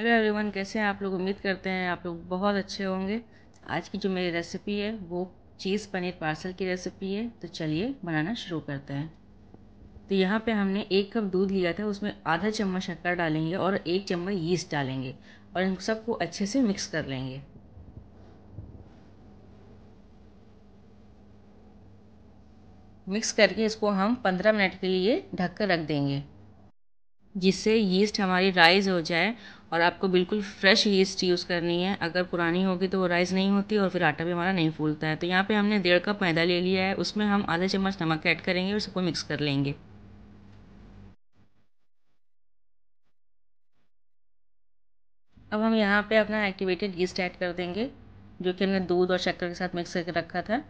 hello everyone कैसे हैं आप लोग उम्मीद करते हैं आप लोग बहुत अच्छे होंगे आज की जो मेरी रेसिपी है वो चीज़ पनीर पार्सल की रेसिपी है तो चलिए बनाना शुरू करते हैं तो यहाँ पे हमने एक कप दूध लिया था उसमें आधा चम्मच शक्कर डालेंगे और एक चम्मच यीस्ट डालेंगे और इन सबको अच्छे से मिक्स कर लेंगे मिक्स करके इसको हम पंद्रह मिनट के लिए ढक कर रख देंगे जिससे यीस्ट हमारी राइज़ हो जाए और आपको बिल्कुल फ्रेश यीस्ट यूज़ करनी है अगर पुरानी होगी तो वो राइज़ नहीं होती और फिर आटा भी हमारा नहीं फूलता है तो यहाँ पे हमने डेढ़ कप मैदा ले लिया है उसमें हम आधा चम्मच नमक ऐड करेंगे और सबको मिक्स कर लेंगे अब हम यहाँ पे अपना एक्टिवेटेड यीस्ट ऐड कर देंगे जो कि हमने दूध और शक्कर के साथ मिक्स करके रखा था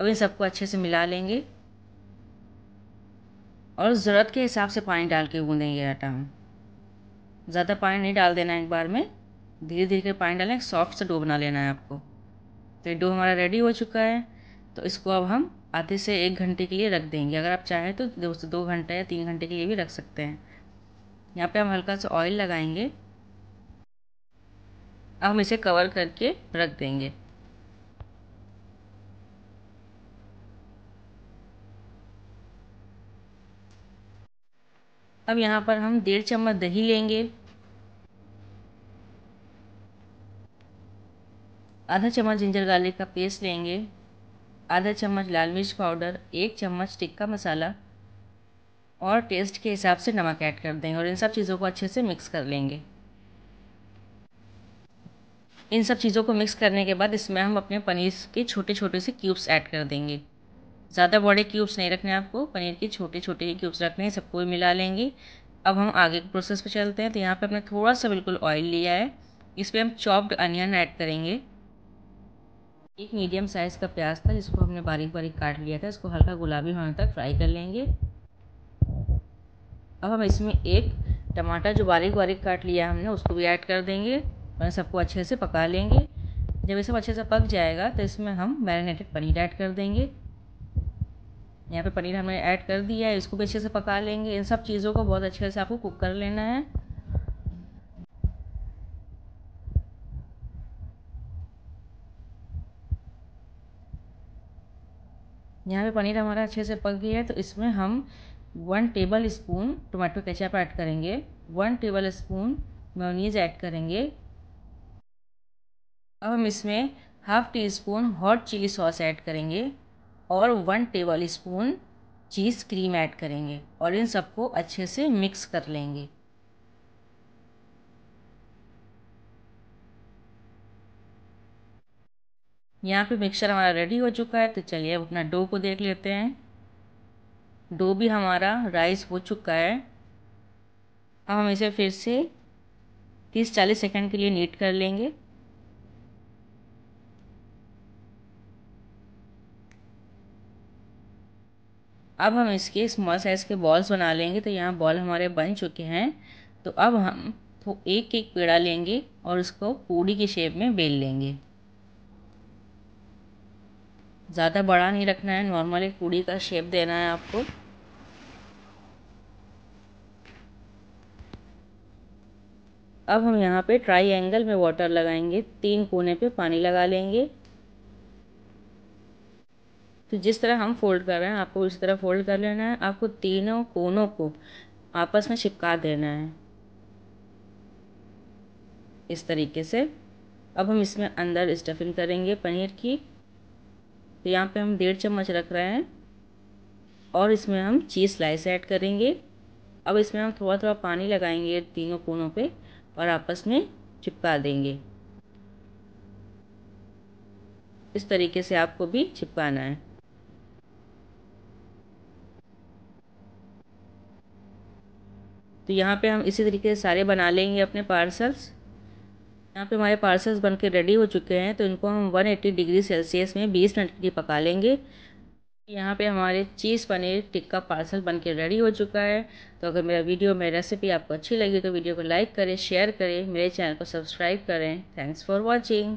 अब इन सबको अच्छे से मिला लेंगे और ज़रूरत के हिसाब से पानी डाल के गूँधेंगे आटा हम ज़्यादा पानी नहीं डाल देना एक बार में धीरे धीरे कर पानी डालें सॉफ्ट से डो बना लेना है आपको तो ये डो हमारा रेडी हो चुका है तो इसको अब हम आधे से एक घंटे के लिए रख देंगे अगर आप चाहें तो दो से दो घंटे या तीन घंटे के लिए भी रख सकते हैं यहाँ पे हम हल्का सा ऑयल लगाएंगे अब हम इसे कवर करके रख देंगे अब यहाँ पर हम डेढ़ चम्मच दही लेंगे आधा चम्मच जिंजर गार्लिक का पेस्ट लेंगे आधा चम्मच लाल मिर्च पाउडर एक चम्मच टिक्का मसाला और टेस्ट के हिसाब से नमक ऐड कर देंगे और इन सब चीज़ों को अच्छे से मिक्स कर लेंगे इन सब चीज़ों को मिक्स करने के बाद इसमें हम अपने पनीर के छोटे छोटे से क्यूब्स ऐड कर देंगे ज़्यादा बड़े क्यूब्स नहीं रखने आपको पनीर के छोटे छोटे क्यूब्स रखने हैं सबको मिला लेंगे अब हम आगे के प्रोसेस पर चलते हैं तो यहाँ पर हमने थोड़ा सा बिल्कुल ऑयल लिया है इस पर हम चॉप्ड अनियन ऐड करेंगे एक मीडियम साइज़ का प्याज था जिसको हमने बारीक बारीक काट लिया था इसको हल्का गुलाबी होने तक फ्राई कर लेंगे अब हम इसमें एक टमाटर जो बारीक बारीक काट लिया हमने उसको भी ऐड कर देंगे और सबको अच्छे से पका लेंगे जब ये सब अच्छे से पक जाएगा तो इसमें हम मैरिनेटेड पनीर ऐड कर देंगे यहाँ पे पनीर हमने ऐड कर दिया है इसको भी अच्छे से पका लेंगे इन सब चीज़ों को बहुत अच्छे से आपको कुक कर लेना है यहाँ पे पनीर हमारा अच्छे से पक गया है तो इसमें हम one tablespoon tomato ketchup add करेंगे one tablespoon mayonnaise add करेंगे अब हम इसमें half teaspoon hot chili sauce add करेंगे और one tablespoon cheese cream add करेंगे और इन सबको अच्छे से मिक्स कर लेंगे यहाँ पे मिक्सचर हमारा रेडी हो चुका है तो चलिए अब अपना डो को देख लेते हैं डो भी हमारा राइस हो चुका है अब हम इसे फिर से तीस चालीस सेकंड के लिए नीट कर लेंगे अब हम इसके स्मॉल साइज़ के बॉल्स बना लेंगे तो यहाँ बॉल हमारे बन चुके हैं तो अब हम तो एक एक पेड़ा लेंगे और उसको पूड़ी की शेप में बेल लेंगे ज़्यादा बड़ा नहीं रखना है नॉर्मल एक पूड़ी का शेप देना है आपको अब हम यहाँ पे ट्राई एंगल में वाटर लगाएंगे तीन कोने पे पानी लगा लेंगे तो जिस तरह हम फोल्ड कर रहे हैं आपको उसी तरह फोल्ड कर लेना है आपको तीनों कोनों को आपस में चिपका देना है इस तरीके से अब हम इसमें अंदर स्टफिंग करेंगे पनीर की तो यहाँ पे हम डेढ़ चम्मच रख रहे हैं और इसमें हम चीज़ स्लाइस ऐड करेंगे अब इसमें हम थोड़ा थोड़ा पानी लगाएंगे तीनों कोनों पे और आपस में चिपका देंगे इस तरीके से आपको भी चिपकाना है तो यहाँ पे हम इसी तरीके से सारे बना लेंगे अपने पार्सल्स यहाँ पे हमारे पार्सल्स बन के रेडी हो चुके हैं तो इनको हम 180 डिग्री सेल्सियस में 20 मिनट के लिए पका लेंगे यहाँ पे हमारे चीज़ पनीर टिक्का पार्सल बन के रेडी हो चुका है तो अगर मेरा वीडियो मेरी रेसिपी आपको अच्छी लगी तो वीडियो को लाइक करें शेयर करें मेरे चैनल को सब्सक्राइब करें थैंक्स फॉर वॉचिंग